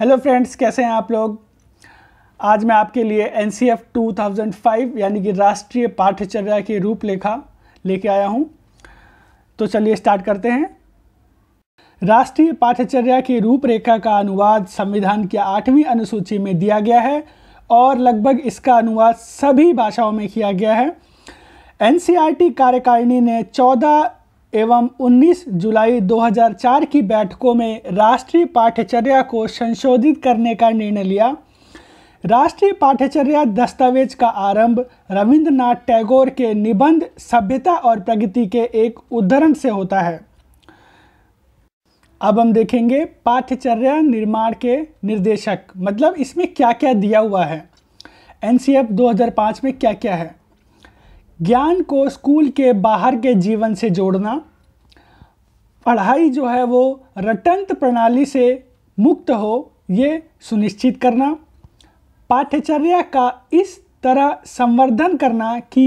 hello friends कैसे हैं आप लोग आज मैं आपके लिए N C F two thousand five यानी कि राष्ट्रीय पाठ्यचर्या की रूपरेखा लेके आया हूं तो चलिए स्टार्ट करते हैं राष्ट्रीय पाठ्यचर्या की रूपरेखा का अनुवाद संविधान की आठवीं अनुसूची में दिया गया है और लगभग इसका अनुवाद सभी भाषाओं में किया गया है एन कार्यकारिणी ने चौदह एवं 19 जुलाई 2004 की बैठकों में राष्ट्रीय पाठ्यचर्या को संशोधित करने का निर्णय लिया राष्ट्रीय पाठ्यचर्या दस्तावेज का आरंभ रविंद्रनाथ टैगोर के निबंध सभ्यता और प्रगति के एक उदाहरण से होता है अब हम देखेंगे पाठ्यचर्या निर्माण के निर्देशक मतलब इसमें क्या क्या दिया हुआ है एन 2005 में क्या क्या है ज्ञान को स्कूल के बाहर के जीवन से जोड़ना पढ़ाई जो है वो रटंत प्रणाली से मुक्त हो ये सुनिश्चित करना पाठ्यचर्या का इस तरह संवर्धन करना कि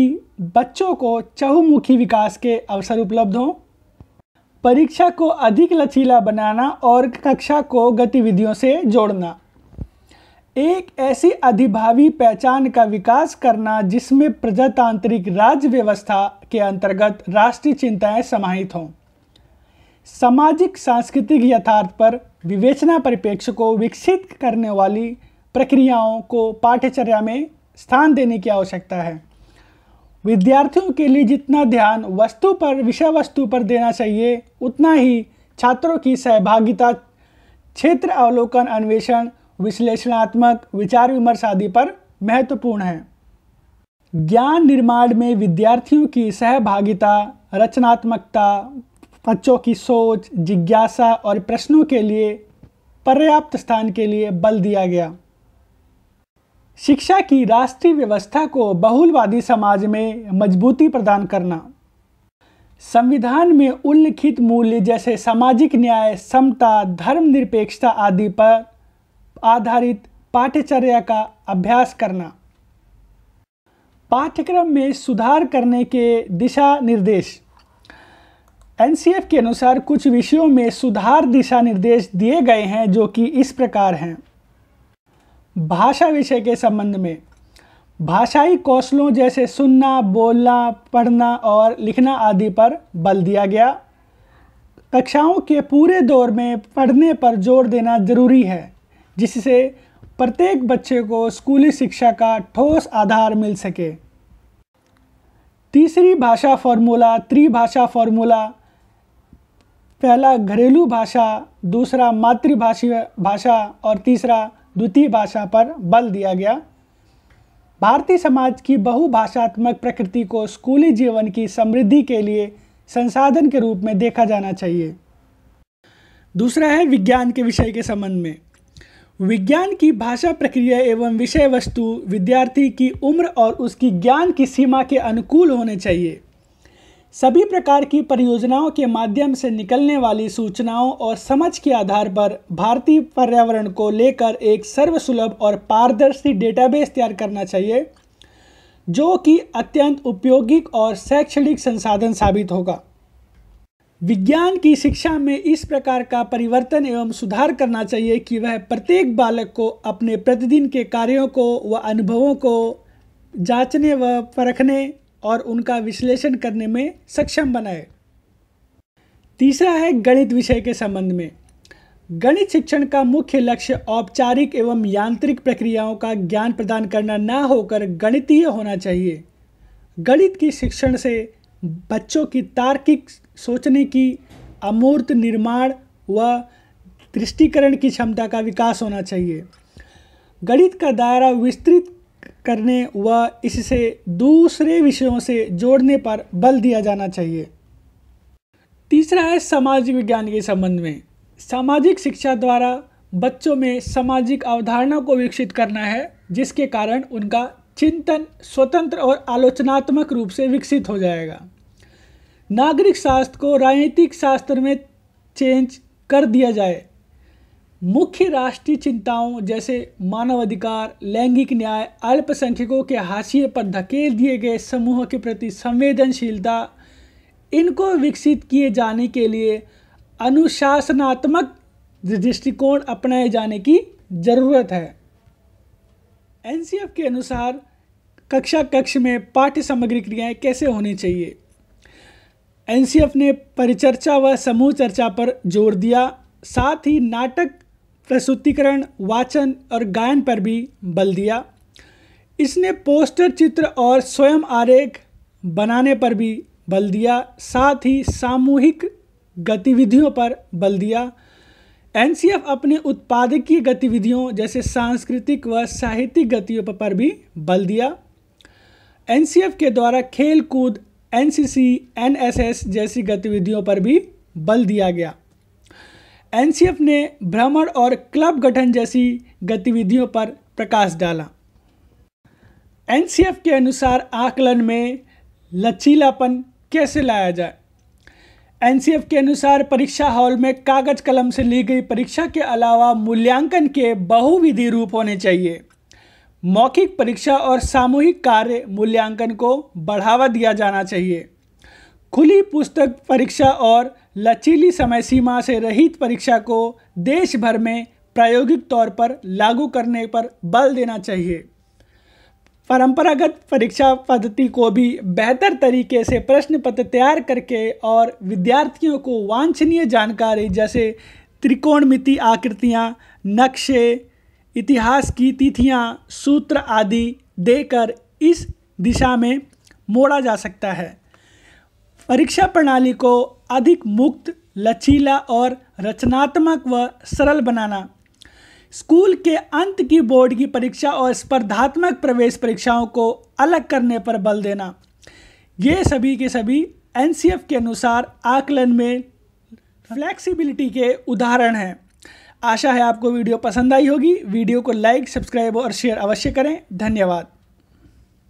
बच्चों को चहुमुखी विकास के अवसर उपलब्ध हों परीक्षा को अधिक लचीला बनाना और कक्षा को गतिविधियों से जोड़ना एक ऐसी अधिभावी पहचान का विकास करना जिसमें प्रजातांत्रिक राज्य व्यवस्था के अंतर्गत राष्ट्रीय चिंताएं समाहित हों सामाजिक सांस्कृतिक यथार्थ पर विवेचना परिप्रेक्ष्य को विकसित करने वाली प्रक्रियाओं को पाठ्यचर्या में स्थान देने की आवश्यकता है विद्यार्थियों के लिए जितना ध्यान वस्तु पर विषय वस्तु पर देना चाहिए उतना ही छात्रों की सहभागिता क्षेत्र अवलोकन अन्वेषण विश्लेषणात्मक विचार विमर्श आदि पर महत्वपूर्ण है ज्ञान निर्माण में विद्यार्थियों की सहभागिता रचनात्मकता बच्चों की सोच जिज्ञासा और प्रश्नों के लिए पर्याप्त स्थान के लिए बल दिया गया शिक्षा की राष्ट्रीय व्यवस्था को बहुलवादी समाज में मजबूती प्रदान करना संविधान में उल्लिखित मूल्य जैसे सामाजिक न्याय समता धर्मनिरपेक्षता आदि पर आधारित पाठ्यचर्या का अभ्यास करना पाठ्यक्रम में सुधार करने के दिशा निर्देश एन के अनुसार कुछ विषयों में सुधार दिशा निर्देश दिए गए हैं जो कि इस प्रकार हैं भाषा विषय के संबंध में भाषाई कौशलों जैसे सुनना बोलना पढ़ना और लिखना आदि पर बल दिया गया कक्षाओं के पूरे दौर में पढ़ने पर जोर देना ज़रूरी है जिससे प्रत्येक बच्चे को स्कूली शिक्षा का ठोस आधार मिल सके तीसरी भाषा फॉर्मूला त्रिभाषा फॉर्मूला पहला घरेलू भाषा दूसरा मातृभाषी भाषा और तीसरा द्वितीय भाषा पर बल दिया गया भारतीय समाज की बहुभाषात्मक प्रकृति को स्कूली जीवन की समृद्धि के लिए संसाधन के रूप में देखा जाना चाहिए दूसरा है विज्ञान के विषय के संबंध में विज्ञान की भाषा प्रक्रिया एवं विषय वस्तु विद्यार्थी की उम्र और उसकी ज्ञान की सीमा के अनुकूल होने चाहिए सभी प्रकार की परियोजनाओं के माध्यम से निकलने वाली सूचनाओं और समझ के आधार पर भारतीय पर्यावरण को लेकर एक सर्वसुलभ और पारदर्शी डेटाबेस तैयार करना चाहिए जो कि अत्यंत उपयोगिक और शैक्षणिक संसाधन साबित होगा विज्ञान की शिक्षा में इस प्रकार का परिवर्तन एवं सुधार करना चाहिए कि वह प्रत्येक बालक को अपने प्रतिदिन के कार्यों को व अनुभवों को जांचने व परखने और उनका विश्लेषण करने में सक्षम बनाए तीसरा है गणित विषय के संबंध में गणित शिक्षण का मुख्य लक्ष्य औपचारिक एवं यांत्रिक प्रक्रियाओं का ज्ञान प्रदान करना न होकर गणितीय होना चाहिए गणित की शिक्षण से बच्चों की तार्किक सोचने की अमूर्त निर्माण व दृष्टिकरण की क्षमता का विकास होना चाहिए गणित का दायरा विस्तृत करने व इससे दूसरे विषयों से जोड़ने पर बल दिया जाना चाहिए तीसरा है सामाजिक विज्ञान के संबंध में सामाजिक शिक्षा द्वारा बच्चों में सामाजिक अवधारणा को विकसित करना है जिसके कारण उनका चिंतन स्वतंत्र और आलोचनात्मक रूप से विकसित हो जाएगा नागरिक शास्त्र को राजनीतिक शास्त्र में चेंज कर दिया जाए मुख्य राष्ट्रीय चिंताओं जैसे मानवाधिकार लैंगिक न्याय अल्पसंख्यकों के हाशिए पर धकेल दिए गए समूह के प्रति संवेदनशीलता इनको विकसित किए जाने के लिए अनुशासनात्मक दृष्टिकोण अपनाए जाने की ज़रूरत है एन के अनुसार कक्षा कक्ष में पाठ्य सामग्री क्रियाएं कैसे होनी चाहिए एन ने परिचर्चा व समूह चर्चा पर जोर दिया साथ ही नाटक प्रस्तुतिकरण वाचन और गायन पर भी बल दिया इसने पोस्टर चित्र और स्वयं आरेख बनाने पर भी बल दिया साथ ही सामूहिक गतिविधियों पर बल दिया एन अपने उत्पादकीय गतिविधियों जैसे सांस्कृतिक व साहित्यिक गतियों पर भी बल दिया एन के द्वारा खेल कूद एन एनएसएस जैसी गतिविधियों पर भी बल दिया गया एन ने भ्रमण और क्लब गठन जैसी गतिविधियों पर प्रकाश डाला एन के अनुसार आकलन में लचीलापन कैसे लाया जाए एन के अनुसार परीक्षा हॉल में कागज कलम से ली गई परीक्षा के अलावा मूल्यांकन के बहुविधि रूप होने चाहिए मौखिक परीक्षा और सामूहिक कार्य मूल्यांकन को बढ़ावा दिया जाना चाहिए खुली पुस्तक परीक्षा और लचीली समय सीमा से रहित परीक्षा को देश भर में प्रायोगिक तौर पर लागू करने पर बल देना चाहिए परंपरागत परीक्षा पद्धति को भी बेहतर तरीके से प्रश्न पत्र तैयार करके और विद्यार्थियों को वांछनीय जानकारी जैसे त्रिकोणमिति आकृतियाँ नक्शे इतिहास की तिथियाँ सूत्र आदि देकर इस दिशा में मोड़ा जा सकता है परीक्षा प्रणाली को अधिक मुक्त लचीला और रचनात्मक व सरल बनाना स्कूल के अंत की बोर्ड की परीक्षा और स्पर्धात्मक प्रवेश परीक्षाओं को अलग करने पर बल देना ये सभी के सभी एनसीएफ के अनुसार आकलन में फ्लैक्सिबिलिटी के उदाहरण हैं आशा है आपको वीडियो पसंद आई होगी वीडियो को लाइक सब्सक्राइब और शेयर अवश्य करें धन्यवाद